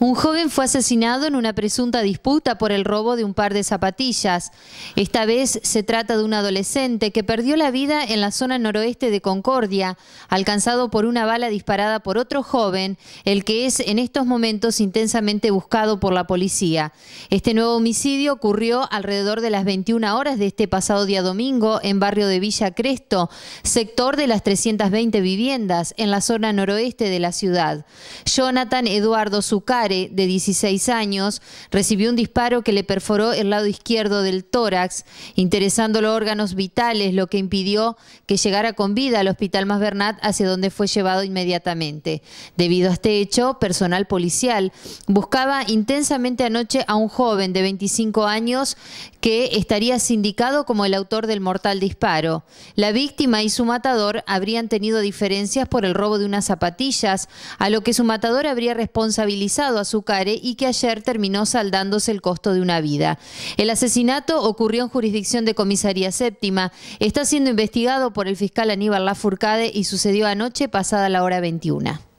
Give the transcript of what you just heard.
Un joven fue asesinado en una presunta disputa por el robo de un par de zapatillas. Esta vez se trata de un adolescente que perdió la vida en la zona noroeste de Concordia, alcanzado por una bala disparada por otro joven, el que es en estos momentos intensamente buscado por la policía. Este nuevo homicidio ocurrió alrededor de las 21 horas de este pasado día domingo en barrio de Villa Cresto, sector de las 320 viviendas en la zona noroeste de la ciudad. Jonathan Eduardo Zucari de 16 años, recibió un disparo que le perforó el lado izquierdo del tórax, interesándolo órganos vitales, lo que impidió que llegara con vida al hospital masvernat hacia donde fue llevado inmediatamente. Debido a este hecho, personal policial buscaba intensamente anoche a un joven de 25 años que estaría sindicado como el autor del mortal disparo. La víctima y su matador habrían tenido diferencias por el robo de unas zapatillas, a lo que su matador habría responsabilizado Azucare y que ayer terminó saldándose el costo de una vida. El asesinato ocurrió en jurisdicción de Comisaría Séptima. Está siendo investigado por el fiscal Aníbal Lafurcade y sucedió anoche pasada la hora 21.